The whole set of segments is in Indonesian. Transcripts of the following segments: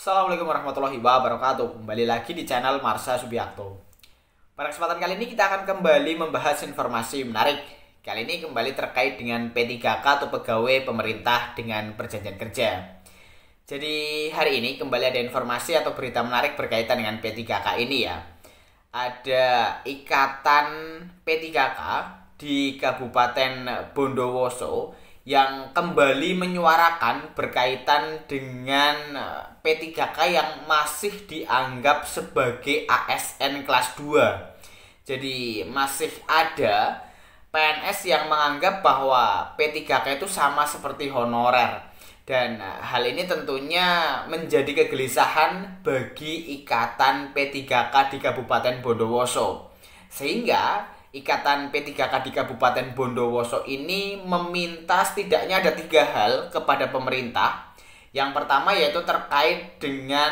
Assalamualaikum warahmatullahi wabarakatuh Kembali lagi di channel Marsha Subianto Pada kesempatan kali ini kita akan kembali membahas informasi menarik Kali ini kembali terkait dengan P3K atau pegawai pemerintah dengan perjanjian kerja Jadi hari ini kembali ada informasi atau berita menarik berkaitan dengan P3K ini ya Ada ikatan P3K di Kabupaten Bondowoso yang kembali menyuarakan berkaitan dengan eh, P3K yang masih dianggap sebagai ASN kelas 2. Jadi masih ada PNS yang menganggap bahwa P3K itu sama seperti honorer dan eh, hal ini tentunya menjadi kegelisahan bagi ikatan P3K di Kabupaten Bondowoso sehingga Ikatan P3K di Kabupaten Bondowoso ini meminta setidaknya ada tiga hal kepada pemerintah. Yang pertama yaitu terkait dengan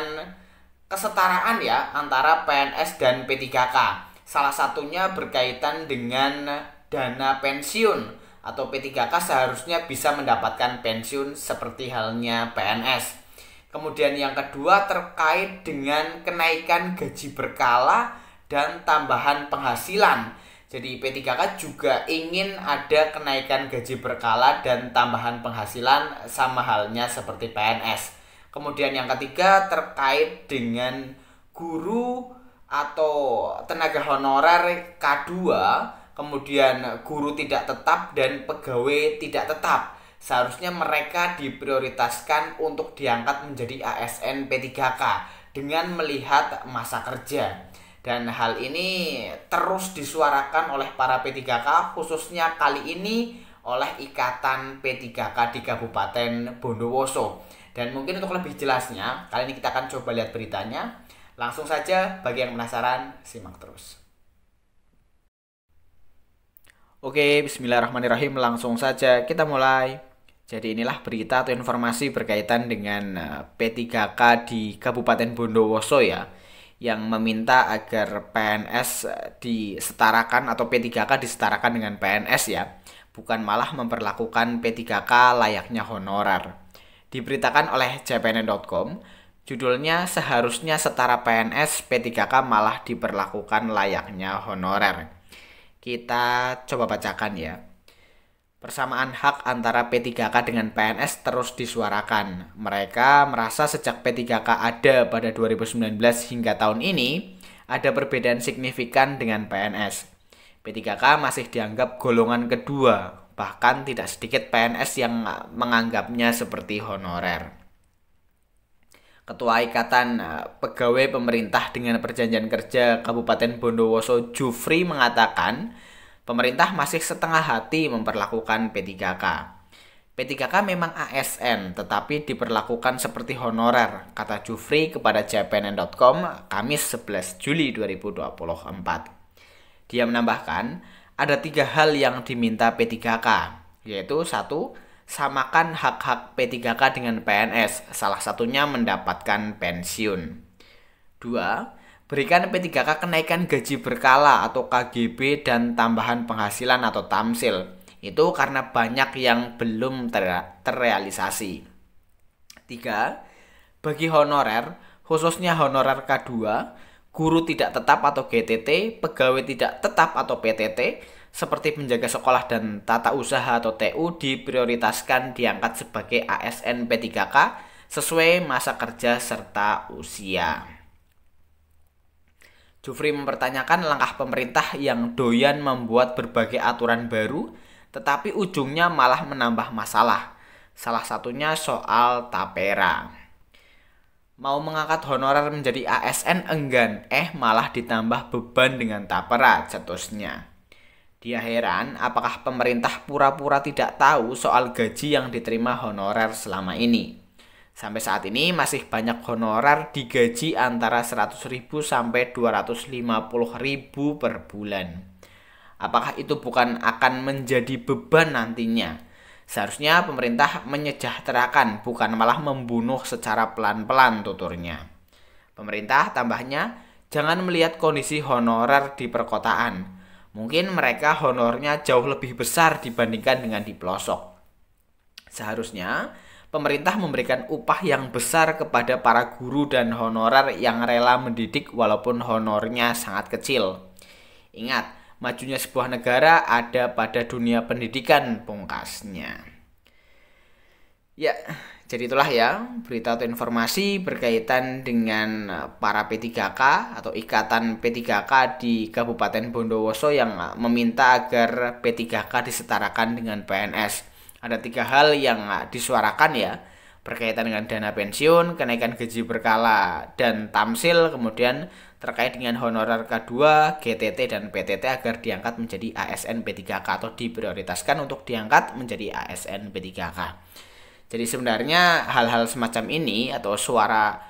kesetaraan ya antara PNS dan P3K. Salah satunya berkaitan dengan dana pensiun atau P3K seharusnya bisa mendapatkan pensiun seperti halnya PNS. Kemudian yang kedua terkait dengan kenaikan gaji berkala dan tambahan penghasilan jadi P3K juga ingin ada kenaikan gaji berkala dan tambahan penghasilan sama halnya seperti PNS. Kemudian yang ketiga terkait dengan guru atau tenaga honorer K2, kemudian guru tidak tetap dan pegawai tidak tetap. Seharusnya mereka diprioritaskan untuk diangkat menjadi ASN P3K dengan melihat masa kerja. Dan hal ini terus disuarakan oleh para P3K khususnya kali ini oleh Ikatan P3K di Kabupaten Bondowoso. Dan mungkin untuk lebih jelasnya, kali ini kita akan coba lihat beritanya. Langsung saja bagi yang penasaran, simak terus. Oke, bismillahirrahmanirrahim. Langsung saja kita mulai. Jadi inilah berita atau informasi berkaitan dengan eh, P3K di Kabupaten Bondowoso ya yang meminta agar PNS disetarakan atau P3K disetarakan dengan PNS ya, bukan malah memperlakukan P3K layaknya honorar. Diberitakan oleh cpn.com, judulnya seharusnya setara PNS P3K malah diperlakukan layaknya honorer. Kita coba bacakan ya. Persamaan hak antara P3K dengan PNS terus disuarakan. Mereka merasa sejak P3K ada pada 2019 hingga tahun ini, ada perbedaan signifikan dengan PNS. P3K masih dianggap golongan kedua, bahkan tidak sedikit PNS yang menganggapnya seperti honorer. Ketua Ikatan eh, Pegawai Pemerintah dengan Perjanjian Kerja Kabupaten Bondowoso Jufri mengatakan, pemerintah masih setengah hati memperlakukan P3K. P3K memang ASN, tetapi diperlakukan seperti honorer, kata Jufri kepada jpnn.com Kamis 11 Juli 2024. Dia menambahkan, ada tiga hal yang diminta P3K, yaitu satu, samakan hak-hak P3K dengan PNS, salah satunya mendapatkan pensiun. Dua, Berikan P3K kenaikan gaji berkala atau KGB dan tambahan penghasilan atau tamsil. Itu karena banyak yang belum ter terrealisasi. 3. Bagi honorer, khususnya honorer K2, guru tidak tetap atau GTT, pegawai tidak tetap atau PTT, seperti penjaga sekolah dan tata usaha atau TU diprioritaskan diangkat sebagai ASN P3K sesuai masa kerja serta usia. Jufri mempertanyakan langkah pemerintah yang doyan membuat berbagai aturan baru, tetapi ujungnya malah menambah masalah. Salah satunya soal tapera. Mau mengangkat honorer menjadi ASN enggan, eh malah ditambah beban dengan tapera, cetusnya. Dia heran apakah pemerintah pura-pura tidak tahu soal gaji yang diterima honorer selama ini. Sampai saat ini masih banyak honorar digaji antara 100.000 sampai 250.000 per bulan. Apakah itu bukan akan menjadi beban nantinya? Seharusnya pemerintah menyejahterakan bukan malah membunuh secara pelan-pelan tuturnya. Pemerintah tambahnya jangan melihat kondisi honorer di perkotaan. Mungkin mereka honornya jauh lebih besar dibandingkan dengan di pelosok. Seharusnya pemerintah memberikan upah yang besar kepada para guru dan honorer yang rela mendidik walaupun honornya sangat kecil. Ingat, majunya sebuah negara ada pada dunia pendidikan pungkasnya. Ya, jadi itulah ya berita atau informasi berkaitan dengan eh, para P3K atau Ikatan P3K di Kabupaten Bondowoso yang eh, meminta agar P3K disetarakan dengan PNS ada tiga hal yang disuarakan ya berkaitan dengan dana pensiun, kenaikan gaji berkala dan tamsil, kemudian terkait dengan honorer K2, GTT dan PTT agar diangkat menjadi ASN P3K atau diprioritaskan untuk diangkat menjadi ASN P3K. Jadi sebenarnya hal-hal semacam ini atau suara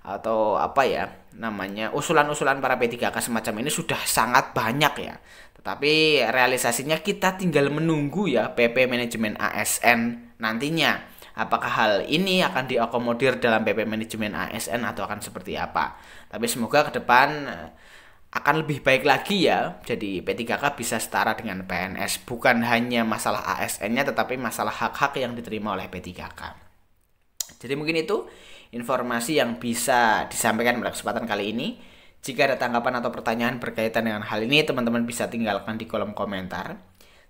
atau apa ya namanya usulan-usulan para P3K semacam ini sudah sangat banyak ya. Tetapi realisasinya kita tinggal menunggu ya PP manajemen ASN nantinya. Apakah hal ini akan diakomodir dalam PP manajemen ASN atau akan seperti apa? Tapi semoga ke depan eh, akan lebih baik lagi ya. Jadi P3K bisa setara dengan PNS bukan hanya masalah ASN-nya tetapi masalah hak-hak yang diterima oleh P3K. Jadi mungkin itu informasi yang bisa disampaikan pada kesempatan kali ini. Jika ada tanggapan atau pertanyaan berkaitan dengan hal ini, teman-teman bisa tinggalkan di kolom komentar.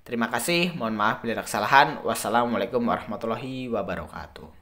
Terima kasih, mohon maaf bila ada kesalahan. Wassalamualaikum warahmatullahi wabarakatuh.